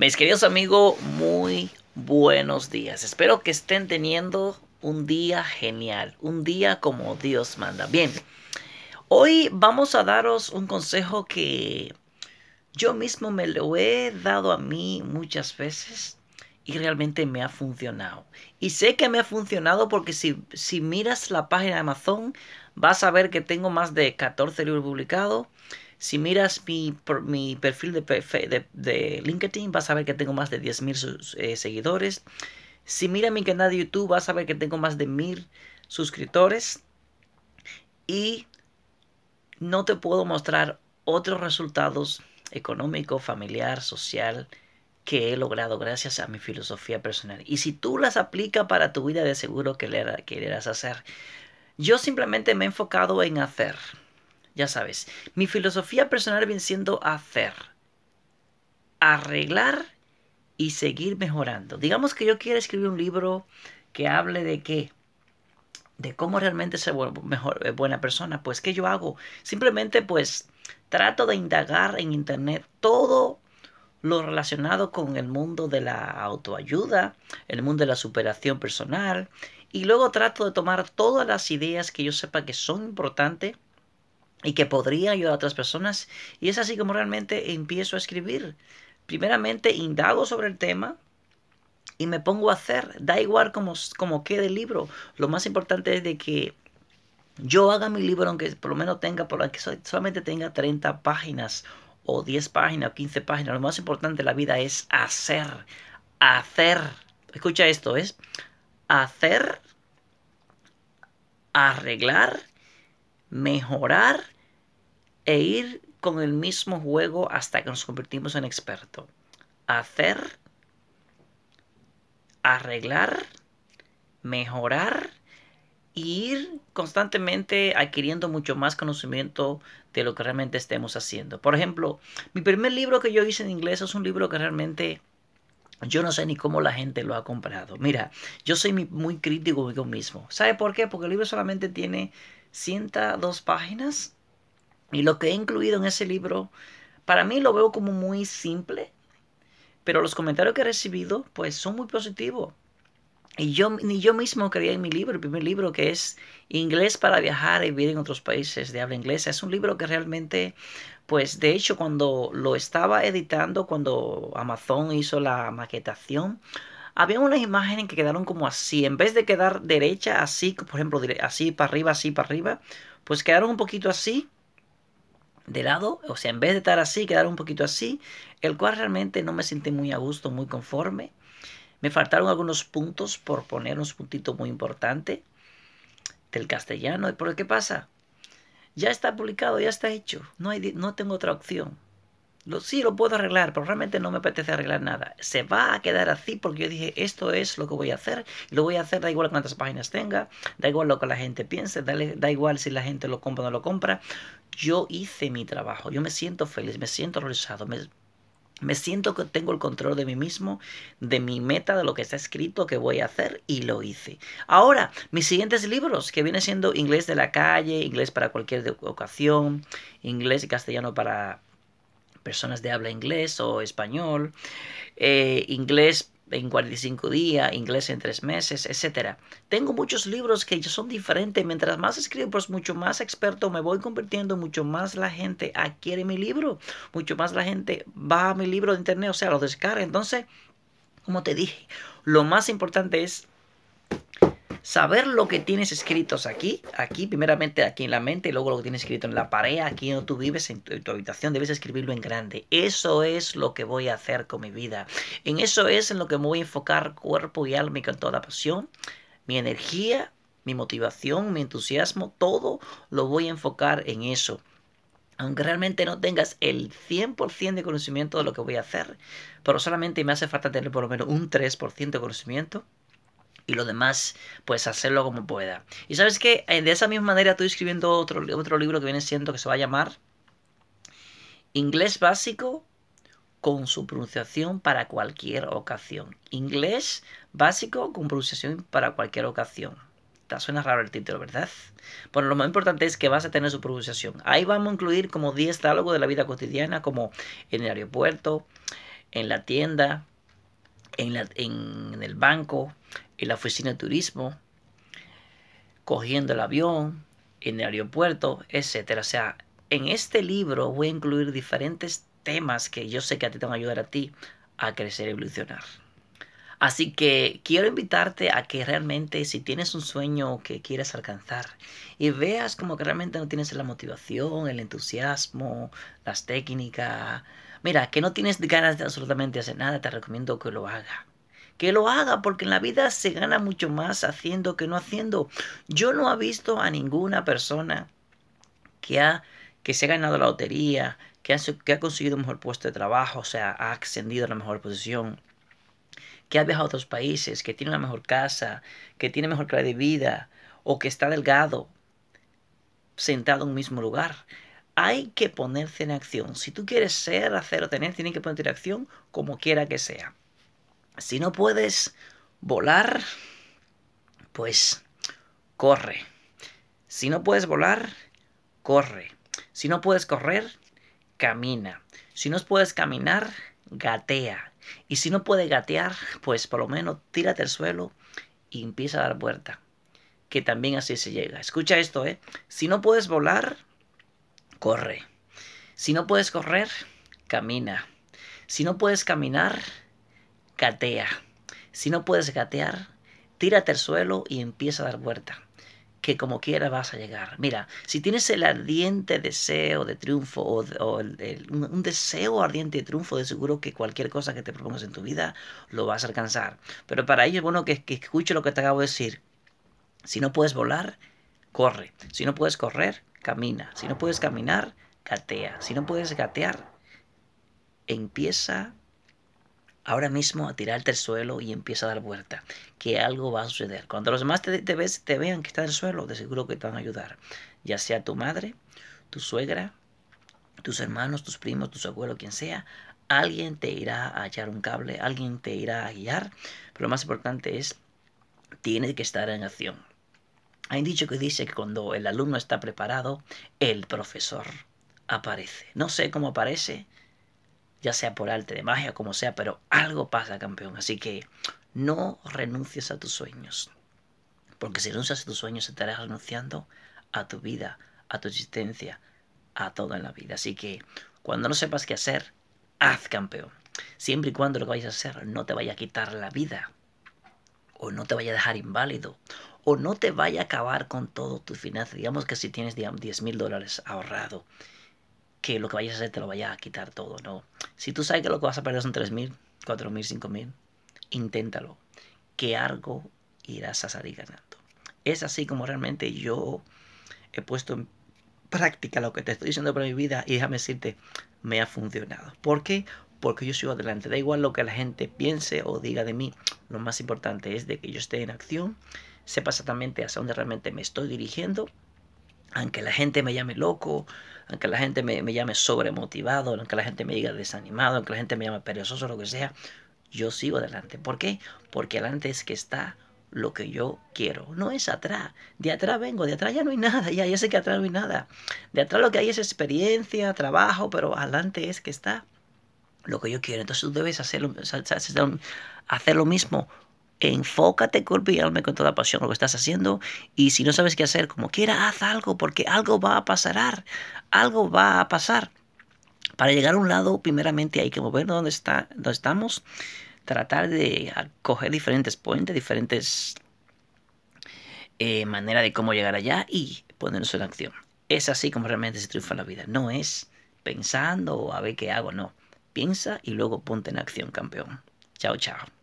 Mis queridos amigos, muy buenos días. Espero que estén teniendo un día genial, un día como Dios manda. Bien, hoy vamos a daros un consejo que yo mismo me lo he dado a mí muchas veces y realmente me ha funcionado. Y sé que me ha funcionado porque si, si miras la página de Amazon vas a ver que tengo más de 14 libros publicados si miras mi, mi perfil de, de, LinkedIn, vas a ver que tengo más de 10.000 eh, seguidores. Si miras mi canal de YouTube, vas a ver que tengo más de 1.000 suscriptores. Y no te puedo mostrar otros resultados económico, familiar, social que he logrado gracias a mi filosofía personal. Y si tú las aplicas para tu vida, de seguro que le querrás hacer. Yo simplemente me he enfocado en hacer. Ya sabes, mi filosofía personal viene siendo hacer, arreglar y seguir mejorando. Digamos que yo quiero escribir un libro que hable de qué, de cómo realmente ser mejor, eh, buena persona, pues ¿qué yo hago? Simplemente pues trato de indagar en internet todo lo relacionado con el mundo de la autoayuda, el mundo de la superación personal, y luego trato de tomar todas las ideas que yo sepa que son importantes y que podría ayudar a otras personas. Y es así como realmente empiezo a escribir. Primeramente indago sobre el tema y me pongo a hacer. Da igual como, como quede el libro. Lo más importante es de que yo haga mi libro, aunque por lo menos tenga, por que solamente tenga 30 páginas o 10 páginas o 15 páginas. Lo más importante de la vida es hacer. Hacer. Escucha esto, es hacer, arreglar mejorar e ir con el mismo juego hasta que nos convertimos en experto. Hacer, arreglar, mejorar e ir constantemente adquiriendo mucho más conocimiento de lo que realmente estemos haciendo. Por ejemplo, mi primer libro que yo hice en inglés es un libro que realmente yo no sé ni cómo la gente lo ha comprado. Mira, yo soy muy crítico conmigo mismo. ¿Sabe por qué? Porque el libro solamente tiene dos páginas. Y lo que he incluido en ese libro, para mí lo veo como muy simple, pero los comentarios que he recibido, pues son muy positivos. Y yo, ni yo mismo creía en mi libro, el primer libro que es Inglés para viajar y vivir en otros países de habla inglesa. Es un libro que realmente, pues de hecho cuando lo estaba editando, cuando Amazon hizo la maquetación, había unas imágenes que quedaron como así, en vez de quedar derecha, así, por ejemplo, así para arriba, así para arriba, pues quedaron un poquito así, de lado, o sea, en vez de estar así, quedaron un poquito así, el cual realmente no me sentí muy a gusto, muy conforme. Me faltaron algunos puntos por poner un puntito muy importante del castellano. ¿Por qué pasa? Ya está publicado, ya está hecho. No, no tengo otra opción sí, lo puedo arreglar, pero realmente no me apetece arreglar nada. Se va a quedar así porque yo dije, esto es lo que voy a hacer. lo voy a hacer da igual cuántas páginas tenga, da igual lo que la gente piense, da, igual si la gente lo compra o no lo compra. Yo hice mi trabajo, yo me siento feliz, me siento realizado, me, me siento que tengo el control de mí mismo, de mi meta, de lo que está escrito que voy a hacer y lo hice. Ahora, mis siguientes libros, que viene siendo inglés de la calle, inglés para cualquier ocasión, inglés y castellano para personas de habla inglés o español, eh, inglés en 45 días, inglés en 3 meses, etc. Tengo muchos libros que son diferentes. Mientras más escribo, pues mucho más experto me voy convirtiendo, mucho más la gente adquiere mi libro, mucho más la gente va a mi libro de internet, o sea, lo descarga. Entonces, como te dije, lo más importante es saber lo que tienes escritos aquí, aquí primeramente aquí en la mente y luego lo que tienes escrito en la pared, aquí donde tú vives, en tu, habitación, debes escribirlo en grande. Eso es lo que voy a hacer con mi vida. En eso es en lo que me voy a enfocar cuerpo y alma y con toda la pasión, mi energía, mi motivación, mi entusiasmo, todo lo voy a enfocar en eso aunque realmente no tengas el 100% de conocimiento de lo que voy a hacer, pero solamente me hace falta tener por lo menos un 3% de conocimiento, y lo demás, pues hacerlo como pueda. Y sabes que eh, de esa misma manera estoy escribiendo otro, otro libro que viene siendo que se va a llamar Inglés Básico con su pronunciación para cualquier ocasión. Inglés básico con pronunciación para cualquier ocasión. Te suena raro el título, ¿verdad? Bueno, lo más importante es que vas a tener su pronunciación. Ahí vamos a incluir como 10 diálogos de la vida cotidiana, como en el aeropuerto, en la tienda, en, el banco, en la oficina de turismo, cogiendo el avión, en el aeropuerto, etcétera. O sea, en este libro voy a incluir diferentes temas que yo sé que te van a ayudar a ti a crecer y evolucionar. Así que quiero invitarte a que realmente si tienes un sueño que quieres alcanzar y veas como que realmente no tienes la motivación, el entusiasmo, las técnicas, Mira, que no tienes ganas de absolutamente hacer nada, te recomiendo que lo haga. Que lo haga, porque en la vida se gana mucho más haciendo que no haciendo. Yo no he visto a ninguna persona que, ha, que se ha ganado la lotería, que ha, que ha conseguido un mejor puesto de trabajo, o sea, ha ascendido a la mejor posición, que ha viajado a otros países, que tiene una mejor casa, que tiene mejor calidad de vida, o que está delgado, sentado en un mismo lugar hay que ponerse en acción. Si tú quieres ser, hacer o tener, tienes que ponerte en acción como quiera que sea. Si no puedes volar, pues corre. Si no puedes volar, corre. Si no puedes correr, camina. Si no puedes caminar, gatea. Y si no puedes gatear, pues por lo menos tírate al suelo y empieza a dar vuelta. Que también así se llega. Escucha esto, ¿eh? Si no puedes volar, corre. Si no puedes correr, camina. Si no puedes caminar, gatea. Si no puedes gatear, tírate al suelo y empieza a dar vuelta, que como quiera vas a llegar. Mira, si tienes el ardiente deseo de triunfo o, un deseo ardiente de triunfo, de seguro que cualquier cosa que te propongas en tu vida lo vas a alcanzar. Pero para ello es bueno que escuche lo que te acabo de decir. Si no puedes volar, corre. Si no puedes correr, camina. Si no puedes caminar, gatea. Si no puedes gatear, empieza ahora mismo a tirarte al suelo y empieza a dar vuelta, que algo va a suceder. Cuando los demás te, ves, te vean que está en el suelo, de seguro que te van a ayudar, ya sea tu madre, tu suegra, tus hermanos, tus primos, tus abuelos, quien sea, alguien te irá a echar un cable, alguien te irá a guiar, pero lo más importante es, tienes que estar en acción. Hay dicho que dice que cuando el alumno está preparado, el profesor aparece. No sé cómo aparece, ya sea por arte de magia, como sea, pero algo pasa, campeón. Así que no renuncies a tus sueños. Porque si renuncias a tus sueños, estarás renunciando a tu vida, a tu existencia, a todo en la vida. Así que cuando no sepas qué hacer, haz campeón. Siempre y cuando lo que vayas a hacer no te vaya a quitar la vida, o no te vaya a dejar inválido, o no te vaya a acabar con todo tu finanzas. Digamos que si tienes 10 mil dólares ahorrado, que lo que vayas a hacer te lo vaya a quitar todo, ¿no? Si tú sabes que lo que vas a perder son 3 mil, 4 mil, 5 mil, inténtalo, que algo irás a salir ganando. Es así como realmente yo he puesto en práctica lo que te estoy diciendo para mi vida y déjame decirte, me ha funcionado. ¿Por qué? Porque yo sigo adelante. Da igual lo que la gente piense o diga de mí. Lo más importante es de que yo esté en acción sepa exactamente hacia dónde realmente me estoy dirigiendo, aunque la gente me llame loco, aunque la gente me, llame sobremotivado, aunque la gente me diga desanimado, aunque la gente me llame perezoso, lo que sea, yo sigo adelante. ¿Por qué? Porque adelante es que está lo que yo quiero. No es atrás. De atrás vengo, de atrás ya no hay nada, ya, ya sé que atrás no hay nada. De atrás lo que hay es experiencia, trabajo, pero adelante es que está lo que yo quiero. Entonces tú debes hacer, hacer lo mismo Enfócate cuerpo y alma con toda pasión lo que estás haciendo. Y si no sabes qué hacer, como quiera, haz algo, porque algo va a pasar. Algo va a pasar. Para llegar a un lado, primeramente hay que movernos donde, está, donde estamos, tratar de coger diferentes puentes, diferentes eh, maneras de cómo llegar allá y ponernos en acción. Es así como realmente se triunfa en la vida. No es pensando a ver qué hago, no. Piensa y luego ponte en acción, campeón. Chao, chao.